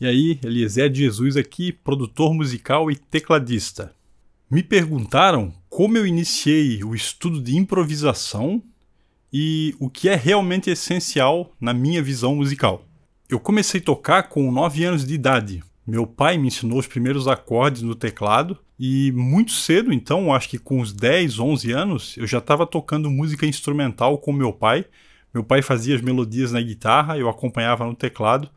E aí, Eliezer de Jesus aqui, produtor musical e tecladista. Me perguntaram como eu iniciei o estudo de improvisação e o que é realmente essencial na minha visão musical. Eu comecei a tocar com 9 anos de idade. Meu pai me ensinou os primeiros acordes no teclado e muito cedo, então, acho que com uns 10, 11 anos, eu já estava tocando música instrumental com meu pai. Meu pai fazia as melodias na guitarra, eu acompanhava no teclado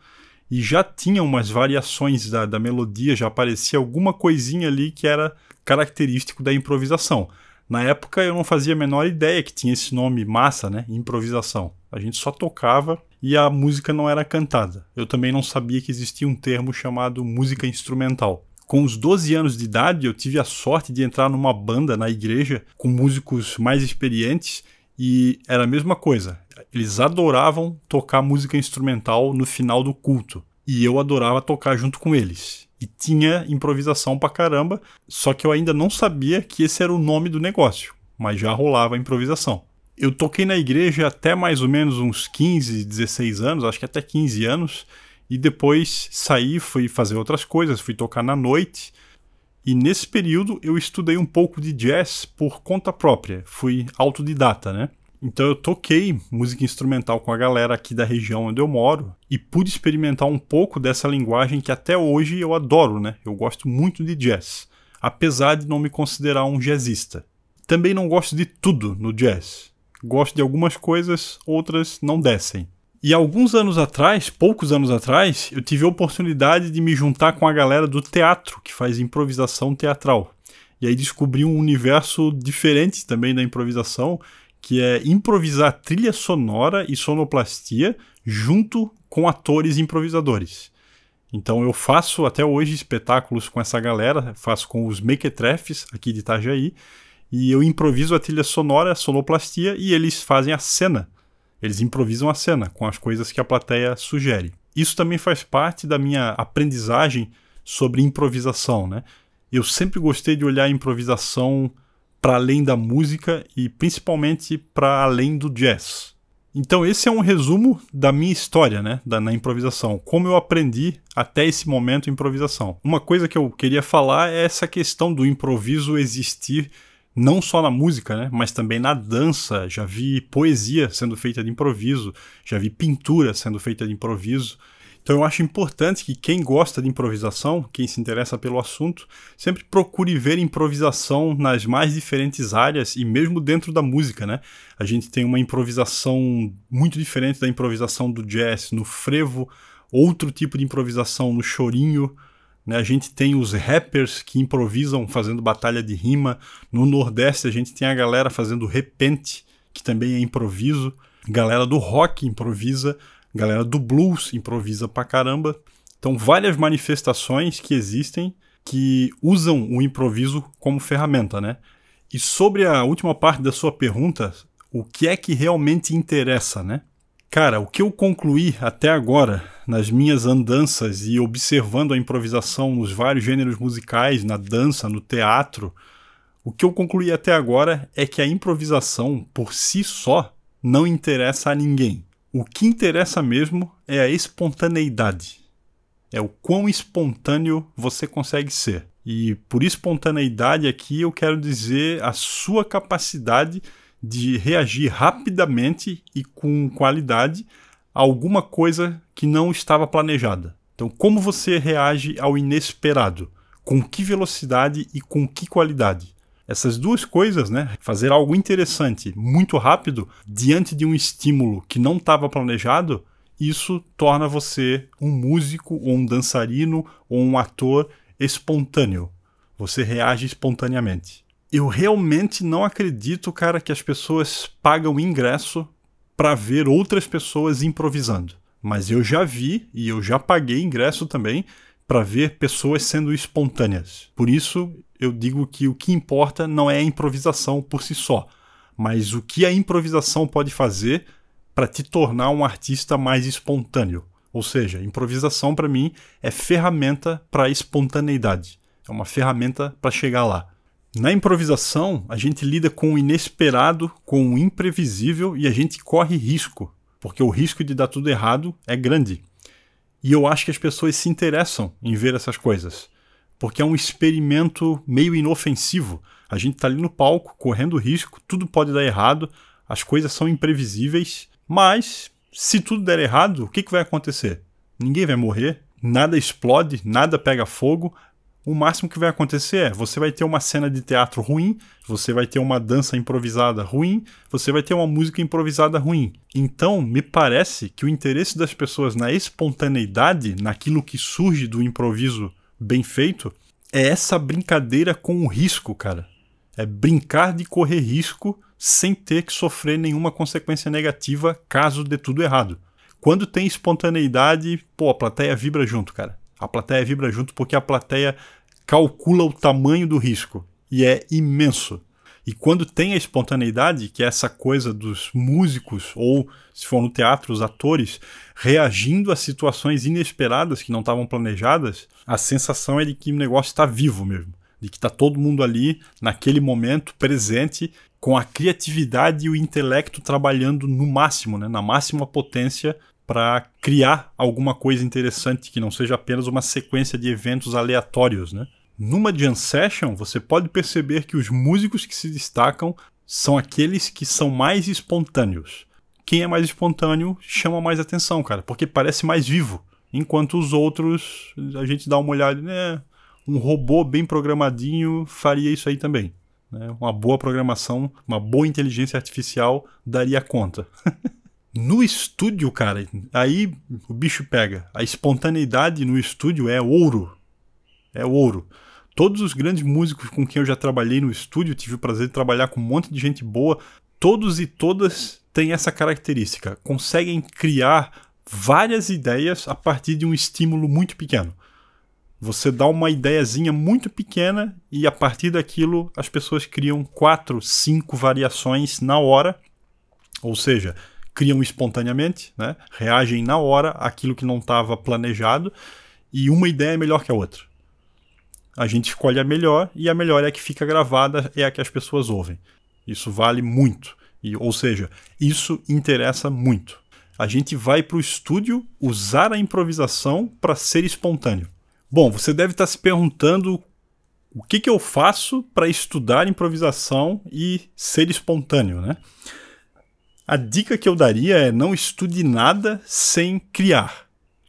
e já tinha umas variações da, da melodia, já aparecia alguma coisinha ali que era característico da improvisação. Na época eu não fazia a menor ideia que tinha esse nome massa, né? Improvisação. A gente só tocava e a música não era cantada. Eu também não sabia que existia um termo chamado música instrumental. Com os 12 anos de idade, eu tive a sorte de entrar numa banda na igreja com músicos mais experientes e era a mesma coisa eles adoravam tocar música instrumental no final do culto. E eu adorava tocar junto com eles. E tinha improvisação pra caramba, só que eu ainda não sabia que esse era o nome do negócio, mas já rolava improvisação. Eu toquei na igreja até mais ou menos uns 15, 16 anos, acho que até 15 anos, e depois saí, fui fazer outras coisas, fui tocar na noite. E nesse período eu estudei um pouco de jazz por conta própria, fui autodidata, né? Então eu toquei música instrumental com a galera aqui da região onde eu moro e pude experimentar um pouco dessa linguagem que até hoje eu adoro, né? Eu gosto muito de jazz, apesar de não me considerar um jazzista. Também não gosto de tudo no jazz. Gosto de algumas coisas, outras não descem. E alguns anos atrás, poucos anos atrás, eu tive a oportunidade de me juntar com a galera do teatro, que faz improvisação teatral. E aí descobri um universo diferente também da improvisação, que é improvisar trilha sonora e sonoplastia junto com atores improvisadores. Então eu faço até hoje espetáculos com essa galera, faço com os Maketrefs aqui de Itajaí, e eu improviso a trilha sonora, a sonoplastia, e eles fazem a cena. Eles improvisam a cena com as coisas que a plateia sugere. Isso também faz parte da minha aprendizagem sobre improvisação, né? Eu sempre gostei de olhar a improvisação para além da música e principalmente para além do jazz. Então esse é um resumo da minha história, né, da, na improvisação, como eu aprendi até esse momento improvisação. Uma coisa que eu queria falar é essa questão do improviso existir não só na música, né, mas também na dança. Já vi poesia sendo feita de improviso, já vi pintura sendo feita de improviso. Então eu acho importante que quem gosta de improvisação, quem se interessa pelo assunto, sempre procure ver improvisação nas mais diferentes áreas e mesmo dentro da música, né? A gente tem uma improvisação muito diferente da improvisação do jazz no frevo, outro tipo de improvisação no chorinho, né? A gente tem os rappers que improvisam fazendo batalha de rima. No Nordeste a gente tem a galera fazendo repente, que também é improviso. Galera do rock improvisa, a galera do blues improvisa pra caramba. Então, várias manifestações que existem que usam o improviso como ferramenta, né? E sobre a última parte da sua pergunta, o que é que realmente interessa, né? Cara, o que eu concluí até agora nas minhas andanças e observando a improvisação nos vários gêneros musicais, na dança, no teatro, o que eu concluí até agora é que a improvisação por si só não interessa a ninguém. O que interessa mesmo é a espontaneidade. É o quão espontâneo você consegue ser. E por espontaneidade aqui eu quero dizer a sua capacidade de reagir rapidamente e com qualidade a alguma coisa que não estava planejada. Então, como você reage ao inesperado? Com que velocidade e com que qualidade? essas duas coisas, né? Fazer algo interessante muito rápido diante de um estímulo que não estava planejado, isso torna você um músico ou um dançarino ou um ator espontâneo. Você reage espontaneamente. Eu realmente não acredito, cara, que as pessoas pagam ingresso para ver outras pessoas improvisando. Mas eu já vi e eu já paguei ingresso também para ver pessoas sendo espontâneas. Por isso, eu digo que o que importa não é a improvisação por si só, mas o que a improvisação pode fazer para te tornar um artista mais espontâneo. Ou seja, improvisação para mim é ferramenta para espontaneidade. É uma ferramenta para chegar lá. Na improvisação, a gente lida com o inesperado, com o imprevisível e a gente corre risco, porque o risco de dar tudo errado é grande. E eu acho que as pessoas se interessam em ver essas coisas porque é um experimento meio inofensivo. A gente está ali no palco, correndo risco, tudo pode dar errado, as coisas são imprevisíveis, mas se tudo der errado, o que, que vai acontecer? Ninguém vai morrer, nada explode, nada pega fogo. O máximo que vai acontecer é você vai ter uma cena de teatro ruim, você vai ter uma dança improvisada ruim, você vai ter uma música improvisada ruim. Então, me parece que o interesse das pessoas na espontaneidade, naquilo que surge do improviso bem feito, é essa brincadeira com o risco, cara. É brincar de correr risco sem ter que sofrer nenhuma consequência negativa caso dê tudo errado. Quando tem espontaneidade, pô, a plateia vibra junto, cara. A plateia vibra junto porque a plateia calcula o tamanho do risco e é imenso. E quando tem a espontaneidade, que é essa coisa dos músicos, ou se for no teatro, os atores, reagindo a situações inesperadas que não estavam planejadas, a sensação é de que o negócio está vivo mesmo. De que está todo mundo ali, naquele momento, presente, com a criatividade e o intelecto trabalhando no máximo, né? na máxima potência para criar alguma coisa interessante que não seja apenas uma sequência de eventos aleatórios, né? Numa jam session, você pode perceber que os músicos que se destacam são aqueles que são mais espontâneos. Quem é mais espontâneo chama mais atenção, cara, porque parece mais vivo. Enquanto os outros, a gente dá uma olhada, né? Um robô bem programadinho faria isso aí também. Né? Uma boa programação, uma boa inteligência artificial daria conta. no estúdio, cara, aí o bicho pega. A espontaneidade no estúdio é ouro. É ouro. Todos os grandes músicos com quem eu já trabalhei no estúdio, tive o prazer de trabalhar com um monte de gente boa, todos e todas têm essa característica. Conseguem criar várias ideias a partir de um estímulo muito pequeno. Você dá uma ideiazinha muito pequena e a partir daquilo as pessoas criam quatro, cinco variações na hora, ou seja, criam espontaneamente, né? reagem na hora aquilo que não estava planejado e uma ideia é melhor que a outra. A gente escolhe a melhor e a melhor é a que fica gravada, é a que as pessoas ouvem. Isso vale muito. E, ou seja, isso interessa muito. A gente vai para o estúdio usar a improvisação para ser espontâneo. Bom, você deve estar tá se perguntando o que, que eu faço para estudar improvisação e ser espontâneo, né? A dica que eu daria é não estude nada sem criar.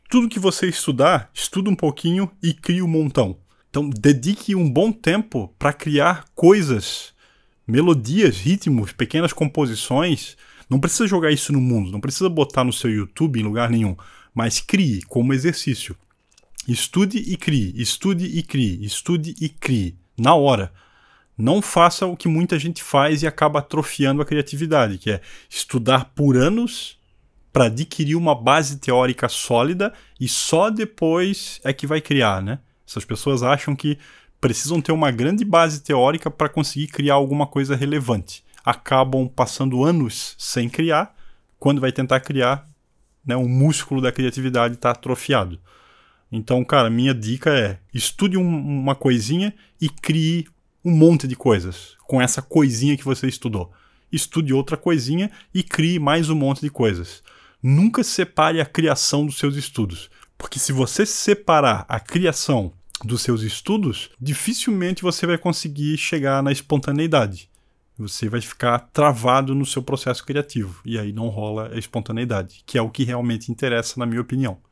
Tudo que você estudar, estuda um pouquinho e cria um montão. Então, dedique um bom tempo para criar coisas, melodias, ritmos, pequenas composições. Não precisa jogar isso no mundo, não precisa botar no seu YouTube em lugar nenhum, mas crie como exercício. Estude e crie, estude e crie, estude e crie, na hora. Não faça o que muita gente faz e acaba atrofiando a criatividade, que é estudar por anos para adquirir uma base teórica sólida e só depois é que vai criar, né? Essas pessoas acham que precisam ter uma grande base teórica para conseguir criar alguma coisa relevante. Acabam passando anos sem criar, quando vai tentar criar, né, o músculo da criatividade está atrofiado. Então, cara, minha dica é estude um, uma coisinha e crie um monte de coisas com essa coisinha que você estudou. Estude outra coisinha e crie mais um monte de coisas. Nunca separe a criação dos seus estudos. Porque se você separar a criação dos seus estudos, dificilmente você vai conseguir chegar na espontaneidade. Você vai ficar travado no seu processo criativo e aí não rola a espontaneidade, que é o que realmente interessa, na minha opinião.